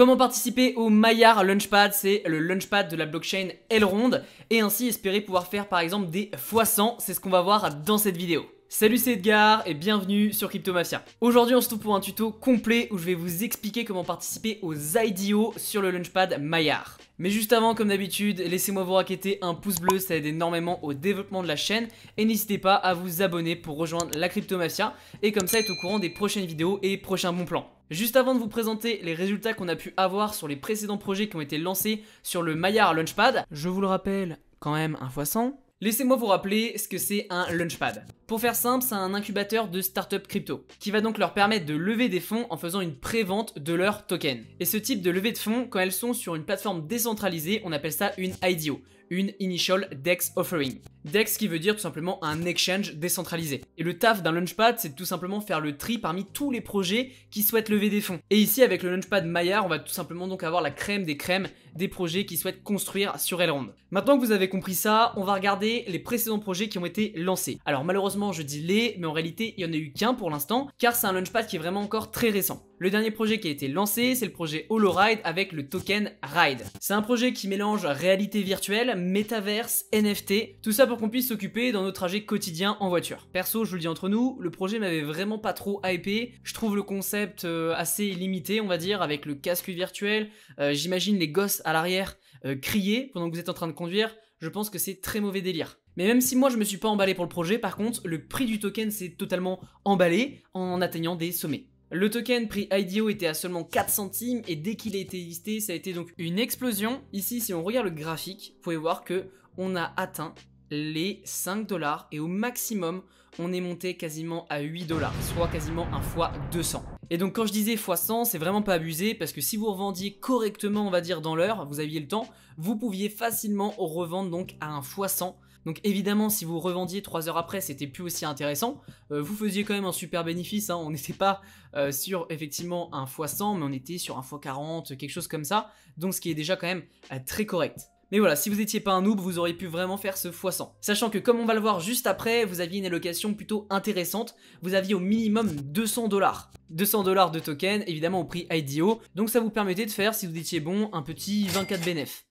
Comment participer au Maillard Launchpad C'est le launchpad de la blockchain Elrond et ainsi espérer pouvoir faire par exemple des x100, c'est ce qu'on va voir dans cette vidéo. Salut c'est Edgar et bienvenue sur Cryptomafia. Aujourd'hui on se trouve pour un tuto complet où je vais vous expliquer comment participer aux IDO sur le Launchpad Maillard. Mais juste avant comme d'habitude, laissez-moi vous raqueter un pouce bleu, ça aide énormément au développement de la chaîne et n'hésitez pas à vous abonner pour rejoindre la Cryptomafia et comme ça être au courant des prochaines vidéos et prochains bons plans. Juste avant de vous présenter les résultats qu'on a pu avoir sur les précédents projets qui ont été lancés sur le Maillard Launchpad, je vous le rappelle quand même un fois 100, Laissez-moi vous rappeler ce que c'est un launchpad. Pour faire simple, c'est un incubateur de startups crypto, qui va donc leur permettre de lever des fonds en faisant une pré-vente de leurs tokens. Et ce type de levée de fonds, quand elles sont sur une plateforme décentralisée, on appelle ça une IDO, une Initial DEX Offering. DEX qui veut dire tout simplement un exchange décentralisé. Et le taf d'un launchpad, c'est tout simplement faire le tri parmi tous les projets qui souhaitent lever des fonds. Et ici, avec le launchpad Maillard, on va tout simplement donc avoir la crème des crèmes des projets qu'ils souhaitent construire sur Elrond. Maintenant que vous avez compris ça, on va regarder les précédents projets qui ont été lancés. Alors malheureusement je dis les, mais en réalité il n'y en a eu qu'un pour l'instant, car c'est un launchpad qui est vraiment encore très récent. Le dernier projet qui a été lancé, c'est le projet HoloRide avec le token Ride. C'est un projet qui mélange réalité virtuelle, métaverse, NFT, tout ça pour qu'on puisse s'occuper dans nos trajets quotidiens en voiture. Perso, je vous le dis entre nous, le projet m'avait vraiment pas trop hypé. Je trouve le concept euh, assez limité, on va dire, avec le casque virtuel. Euh, j'imagine les gosses à l'arrière euh, crier pendant que vous êtes en train de conduire. Je pense que c'est très mauvais délire. Mais même si moi je me suis pas emballé pour le projet, par contre, le prix du token s'est totalement emballé en atteignant des sommets. Le token prix IDO était à seulement 4 centimes et dès qu'il a été listé, ça a été donc une explosion. Ici, si on regarde le graphique, vous pouvez voir que on a atteint les 5 dollars et au maximum, on est monté quasiment à 8 dollars, soit quasiment un fois 200. Et donc quand je disais x 100, c'est vraiment pas abusé parce que si vous revendiez correctement, on va dire dans l'heure, vous aviez le temps, vous pouviez facilement revendre donc à un fois 100 donc évidemment, si vous revendiez 3 heures après, c'était plus aussi intéressant. Euh, vous faisiez quand même un super bénéfice, hein. on n'était pas euh, sur effectivement un x100, mais on était sur un x40, quelque chose comme ça. Donc ce qui est déjà quand même euh, très correct. Mais voilà, si vous n'étiez pas un noob, vous auriez pu vraiment faire ce x100. Sachant que comme on va le voir juste après, vous aviez une allocation plutôt intéressante. Vous aviez au minimum 200 dollars. 200 dollars de token, évidemment au prix IDO. Donc ça vous permettait de faire, si vous étiez bon, un petit 24 bénéf.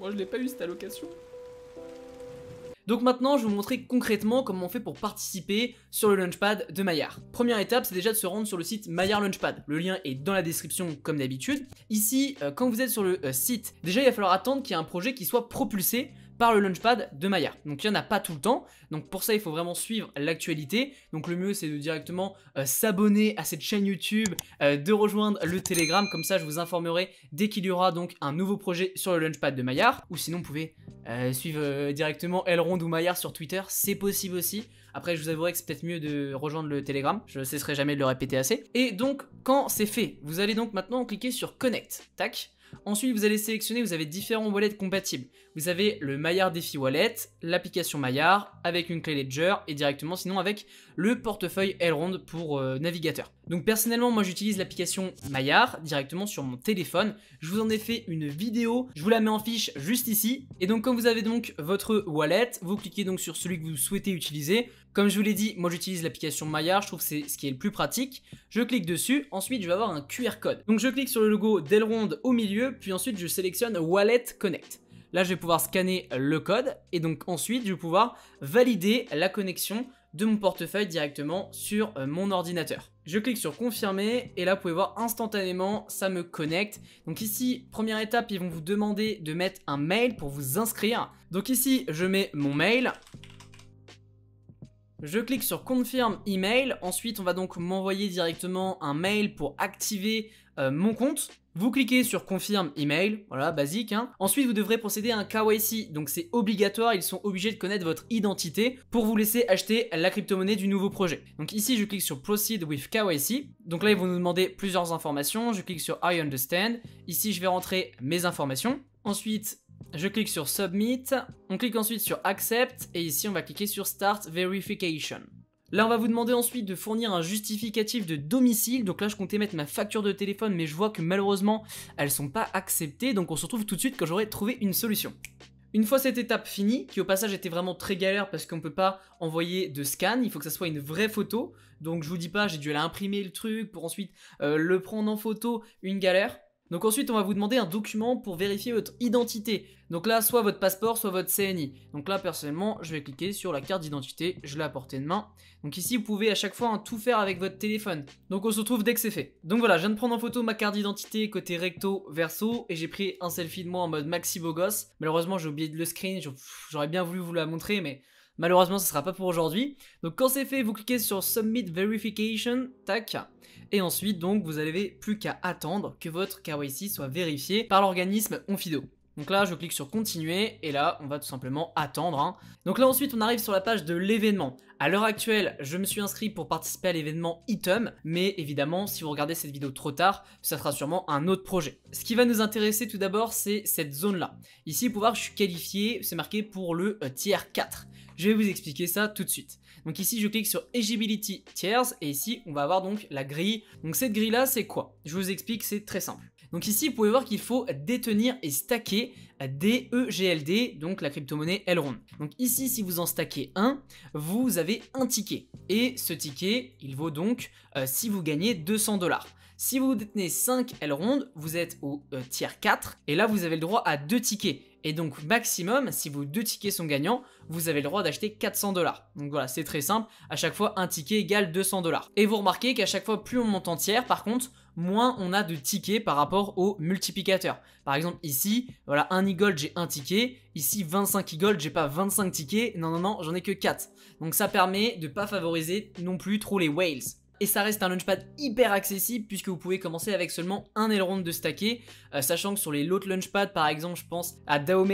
Moi je l'ai pas eu cette allocation. Donc maintenant, je vais vous montrer concrètement comment on fait pour participer sur le Launchpad de Maillard. Première étape, c'est déjà de se rendre sur le site Maillard Launchpad. Le lien est dans la description comme d'habitude. Ici, euh, quand vous êtes sur le euh, site, déjà il va falloir attendre qu'il y ait un projet qui soit propulsé par le launchpad de Maya. Donc il n'y en a pas tout le temps. Donc pour ça, il faut vraiment suivre l'actualité. Donc le mieux, c'est de directement euh, s'abonner à cette chaîne YouTube, euh, de rejoindre le Telegram. Comme ça, je vous informerai dès qu'il y aura donc un nouveau projet sur le launchpad de Maillard. Ou sinon, vous pouvez euh, suivre directement Elrond ou Maillard sur Twitter. C'est possible aussi. Après, je vous avouerai que c'est peut-être mieux de rejoindre le Telegram. Je ne cesserai jamais de le répéter assez. Et donc, quand c'est fait, vous allez donc maintenant cliquer sur Connect. Tac. Ensuite, vous allez sélectionner, vous avez différents wallets compatibles. Vous avez le Maillard Défi Wallet, l'application Maillard, avec une clé Ledger et directement sinon avec le portefeuille Elrond pour euh, navigateur. Donc personnellement, moi j'utilise l'application Maillard directement sur mon téléphone. Je vous en ai fait une vidéo, je vous la mets en fiche juste ici. Et donc quand vous avez donc votre wallet, vous cliquez donc sur celui que vous souhaitez utiliser. Comme je vous l'ai dit, moi j'utilise l'application Maillard, je trouve que c'est ce qui est le plus pratique. Je clique dessus, ensuite je vais avoir un QR code. Donc je clique sur le logo Ronde au milieu, puis ensuite je sélectionne Wallet Connect. Là, je vais pouvoir scanner le code et donc ensuite, je vais pouvoir valider la connexion de mon portefeuille directement sur euh, mon ordinateur. Je clique sur confirmer et là vous pouvez voir instantanément ça me connecte. Donc ici, première étape, ils vont vous demander de mettre un mail pour vous inscrire. Donc ici, je mets mon mail je clique sur Confirm Email. Ensuite, on va donc m'envoyer directement un mail pour activer euh, mon compte. Vous cliquez sur confirme email, voilà, basique. Hein. Ensuite, vous devrez procéder à un KYC, donc c'est obligatoire, ils sont obligés de connaître votre identité pour vous laisser acheter la crypto-monnaie du nouveau projet. Donc ici, je clique sur Proceed with KYC. Donc là, ils vont nous demander plusieurs informations. Je clique sur I understand. Ici, je vais rentrer mes informations. Ensuite, je clique sur Submit, on clique ensuite sur Accept et ici on va cliquer sur Start Verification. Là, on va vous demander ensuite de fournir un justificatif de domicile. Donc là, je comptais mettre ma facture de téléphone, mais je vois que malheureusement, elles sont pas acceptées. Donc on se retrouve tout de suite quand j'aurai trouvé une solution. Une fois cette étape finie, qui au passage était vraiment très galère parce qu'on ne peut pas envoyer de scan, il faut que ça soit une vraie photo. Donc je vous dis pas, j'ai dû aller imprimer le truc pour ensuite euh, le prendre en photo, une galère. Donc ensuite, on va vous demander un document pour vérifier votre identité. Donc là, soit votre passeport, soit votre CNI. Donc là, personnellement, je vais cliquer sur la carte d'identité, je l'ai à portée de main. Donc ici, vous pouvez à chaque fois hein, tout faire avec votre téléphone. Donc on se retrouve dès que c'est fait. Donc voilà, je viens de prendre en photo ma carte d'identité côté recto, verso, et j'ai pris un selfie de moi en mode maxi beau gosse. Malheureusement, j'ai oublié de le screen, j'aurais bien voulu vous la montrer, mais Malheureusement, ce ne sera pas pour aujourd'hui. Donc quand c'est fait, vous cliquez sur Submit Verification, tac. Et ensuite, donc, vous n'avez plus qu'à attendre que votre KYC soit vérifié par l'organisme Onfido. Donc là, je clique sur continuer et là, on va tout simplement attendre. Hein. Donc là, ensuite, on arrive sur la page de l'événement. À l'heure actuelle, je me suis inscrit pour participer à l'événement Item, mais évidemment, si vous regardez cette vidéo trop tard, ça sera sûrement un autre projet. Ce qui va nous intéresser tout d'abord, c'est cette zone-là. Ici, pour voir, je suis qualifié, c'est marqué pour le euh, tiers tier 4. Je vais vous expliquer ça tout de suite. Donc ici, je clique sur Eligibility Tiers et ici, on va avoir donc la grille. Donc cette grille-là, c'est quoi Je vous explique, c'est très simple. Donc ici, vous pouvez voir qu'il faut détenir et stacker des EGLD, donc la crypto-monnaie Elrond. Donc ici, si vous en stackez un, vous avez un ticket. Et ce ticket, il vaut donc, euh, si vous gagnez, 200 dollars. Si vous détenez 5 ailes rondes, vous êtes au euh, tiers 4 et là vous avez le droit à 2 tickets. Et donc maximum, si vos deux tickets sont gagnants, vous avez le droit d'acheter 400 dollars. Donc voilà, c'est très simple, à chaque fois un ticket égale 200 dollars. Et vous remarquez qu'à chaque fois plus on monte en tiers, par contre, moins on a de tickets par rapport au multiplicateur. Par exemple ici, voilà, 1 e-gold j'ai un ticket, ici 25 e-gold j'ai pas 25 tickets, non non non, j'en ai que 4. Donc ça permet de pas favoriser non plus trop les whales. Et ça reste un launchpad hyper accessible puisque vous pouvez commencer avec seulement un aileron de stacker, euh, sachant que sur les autres launchpad par exemple, je pense à DAO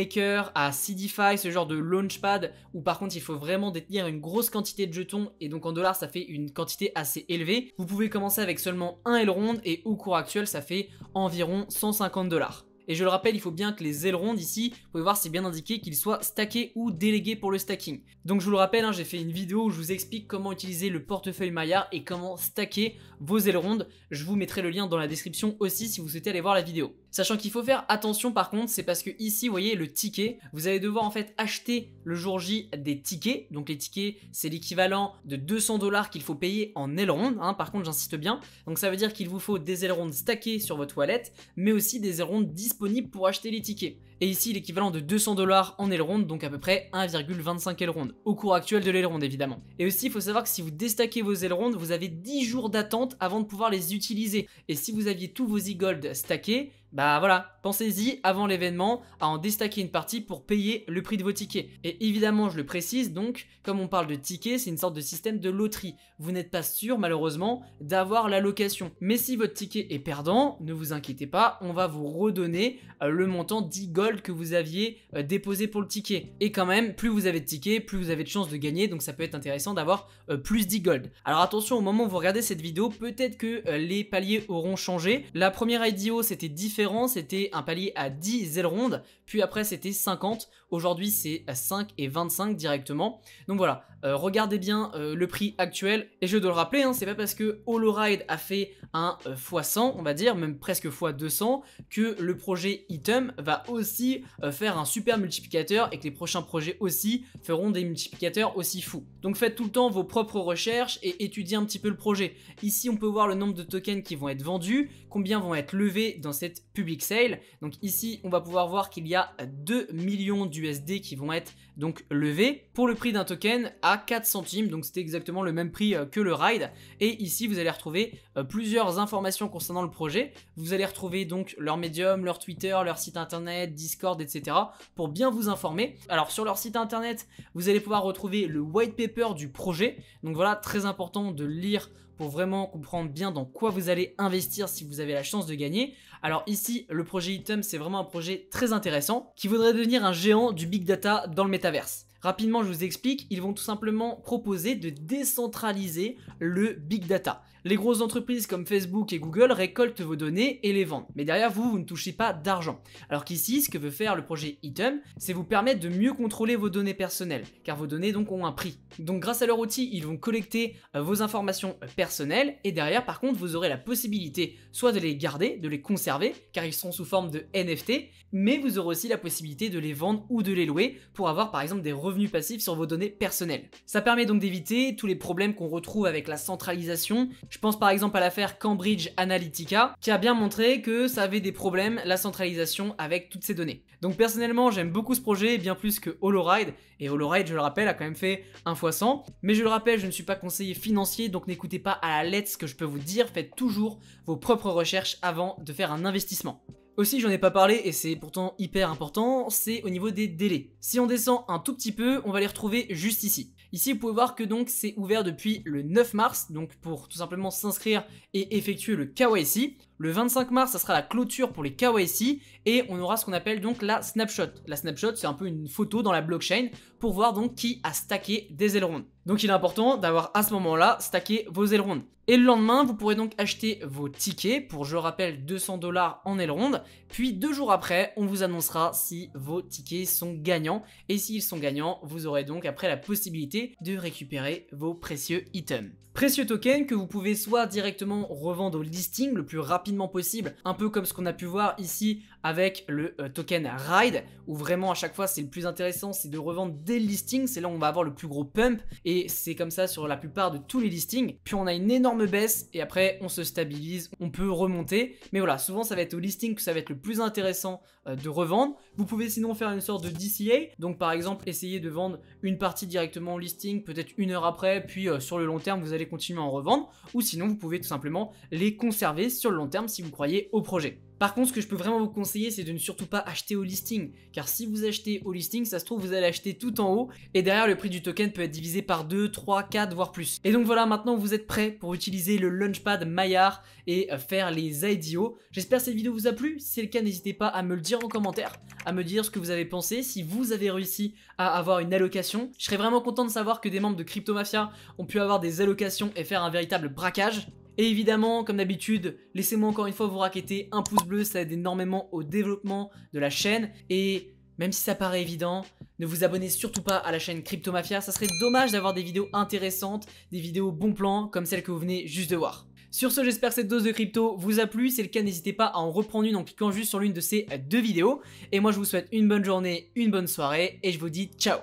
à CDFI, ce genre de launchpad où par contre il faut vraiment détenir une grosse quantité de jetons et donc en dollars ça fait une quantité assez élevée. Vous pouvez commencer avec seulement un aileron et au cours actuel ça fait environ 150 dollars. Et je le rappelle, il faut bien que les ailerons d'ici, vous pouvez voir, c'est bien indiqué qu'ils soient stackés ou délégués pour le stacking. Donc je vous le rappelle, hein, j'ai fait une vidéo où je vous explique comment utiliser le portefeuille Maya et comment stacker vos ailerons. Je vous mettrai le lien dans la description aussi si vous souhaitez aller voir la vidéo. Sachant qu'il faut faire attention par contre, c'est parce que ici, vous voyez, le ticket, vous allez devoir en fait acheter le jour J des tickets. Donc les tickets, c'est l'équivalent de 200 dollars qu'il faut payer en aileron. Hein. par contre, j'insiste bien. Donc ça veut dire qu'il vous faut des ailerons stackés sur votre toilette, mais aussi des ailerons disponibles pour acheter les tickets. Et ici, l'équivalent de 200 dollars en aileron, donc à peu près 1,25 ailerons. au cours actuel de l'aileron évidemment. Et aussi, il faut savoir que si vous déstackez vos ailerons, vous avez 10 jours d'attente avant de pouvoir les utiliser. Et si vous aviez tous vos e-gold stackés, bah voilà, pensez-y avant l'événement à en déstaquer une partie pour payer le prix de vos tickets. Et évidemment, je le précise, donc, comme on parle de tickets, c'est une sorte de système de loterie. Vous n'êtes pas sûr, malheureusement, d'avoir la location Mais si votre ticket est perdant, ne vous inquiétez pas, on va vous redonner euh, le montant 10 gold que vous aviez euh, déposé pour le ticket. Et quand même, plus vous avez de tickets, plus vous avez de chances de gagner, donc ça peut être intéressant d'avoir euh, plus 10 gold. Alors attention, au moment où vous regardez cette vidéo, peut-être que les paliers auront changé. La première IDO, c'était différent c'était un palier à 10 ailerons, puis après c'était 50, aujourd'hui c'est à 5 et 25 directement. Donc voilà, euh, regardez bien euh, le prix actuel. Et je dois le rappeler, hein, c'est pas parce que Holoride a fait un x100, euh, on va dire, même presque x200, que le projet Item va aussi faire un super multiplicateur et que les prochains projets aussi feront des multiplicateurs aussi fous. Donc faites tout le temps vos propres recherches et étudiez un petit peu le projet. Ici, on peut voir le nombre de tokens qui vont être vendus, combien vont être levés dans cette public sale. Donc ici, on va pouvoir voir qu'il y a 2 millions d'USD qui vont être donc levés pour le prix d'un token 4 centimes, donc c'était exactement le même prix euh, que le ride. Et ici, vous allez retrouver euh, plusieurs informations concernant le projet. Vous allez retrouver donc leur médium, leur Twitter, leur site internet, Discord, etc. pour bien vous informer. Alors sur leur site internet, vous allez pouvoir retrouver le white paper du projet. Donc voilà, très important de lire pour vraiment comprendre bien dans quoi vous allez investir si vous avez la chance de gagner. Alors ici, le projet Item, c'est vraiment un projet très intéressant qui voudrait devenir un géant du big data dans le métaverse. Rapidement, je vous explique, ils vont tout simplement proposer de décentraliser le big data. Les grosses entreprises comme Facebook et Google récoltent vos données et les vendent. Mais derrière vous, vous ne touchez pas d'argent. Alors qu'ici, ce que veut faire le projet Item, c'est vous permettre de mieux contrôler vos données personnelles, car vos données donc ont un prix. Donc grâce à leur outil, ils vont collecter euh, vos informations euh, personnelles, et derrière par contre, vous aurez la possibilité soit de les garder, de les conserver, car ils seront sous forme de NFT, mais vous aurez aussi la possibilité de les vendre ou de les louer pour avoir par exemple des revenus passifs sur vos données personnelles. Ça permet donc d'éviter tous les problèmes qu'on retrouve avec la centralisation je pense par exemple à l'affaire Cambridge Analytica, qui a bien montré que ça avait des problèmes, la centralisation avec toutes ces données. Donc personnellement, j'aime beaucoup ce projet, bien plus que HoloRide, et HoloRide, je le rappelle, a quand même fait 1 x 100. Mais je le rappelle, je ne suis pas conseiller financier, donc n'écoutez pas à la lettre ce que je peux vous dire, faites toujours vos propres recherches avant de faire un investissement. Aussi, j'en ai pas parlé et c'est pourtant hyper important, c'est au niveau des délais. Si on descend un tout petit peu, on va les retrouver juste ici. Ici, vous pouvez voir que donc c'est ouvert depuis le 9 mars, donc pour tout simplement s'inscrire et effectuer le KYC. Le 25 mars, ça sera la clôture pour les KYC et on aura ce qu'on appelle donc la snapshot. La snapshot, c'est un peu une photo dans la blockchain pour voir donc qui a stacké des ailerons. Donc il est important d'avoir à ce moment-là stacké vos ailerons. Et le lendemain, vous pourrez donc acheter vos tickets pour, je rappelle, 200 dollars en ailerons. Puis deux jours après, on vous annoncera si vos tickets sont gagnants. Et s'ils sont gagnants, vous aurez donc après la possibilité de récupérer vos précieux items. Précieux tokens que vous pouvez soit directement revendre au listing le plus rapide possible, un peu comme ce qu'on a pu voir ici avec le euh, token Ride, où vraiment à chaque fois c'est le plus intéressant, c'est de revendre des listings, c'est là où on va avoir le plus gros pump, et c'est comme ça sur la plupart de tous les listings. Puis on a une énorme baisse, et après on se stabilise, on peut remonter, mais voilà, souvent ça va être au listing que ça va être le plus intéressant euh, de revendre. Vous pouvez sinon faire une sorte de DCA, donc par exemple essayer de vendre une partie directement au listing, peut-être une heure après, puis euh, sur le long terme vous allez continuer à en revendre, ou sinon vous pouvez tout simplement les conserver sur le long terme si vous croyez au projet. Par contre, ce que je peux vraiment vous conseiller, c'est de ne surtout pas acheter au listing. Car si vous achetez au listing, ça se trouve, vous allez acheter tout en haut. Et derrière, le prix du token peut être divisé par 2, 3, 4, voire plus. Et donc voilà, maintenant, vous êtes prêt pour utiliser le Launchpad Maillard et euh, faire les IDO. J'espère que cette vidéo vous a plu. Si c'est le cas, n'hésitez pas à me le dire en commentaire, à me dire ce que vous avez pensé, si vous avez réussi à avoir une allocation. Je serais vraiment content de savoir que des membres de Crypto Mafia ont pu avoir des allocations et faire un véritable braquage. Et évidemment, comme d'habitude, laissez-moi encore une fois vous raqueter un pouce bleu, ça aide énormément au développement de la chaîne. Et même si ça paraît évident, ne vous abonnez surtout pas à la chaîne Crypto Mafia, ça serait dommage d'avoir des vidéos intéressantes, des vidéos bon plan comme celle que vous venez juste de voir. Sur ce, j'espère que cette dose de crypto vous a plu. Si c'est le cas, n'hésitez pas à en reprendre une en cliquant juste sur l'une de ces deux vidéos. Et moi, je vous souhaite une bonne journée, une bonne soirée et je vous dis ciao.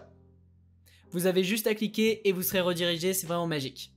Vous avez juste à cliquer et vous serez redirigé, c'est vraiment magique.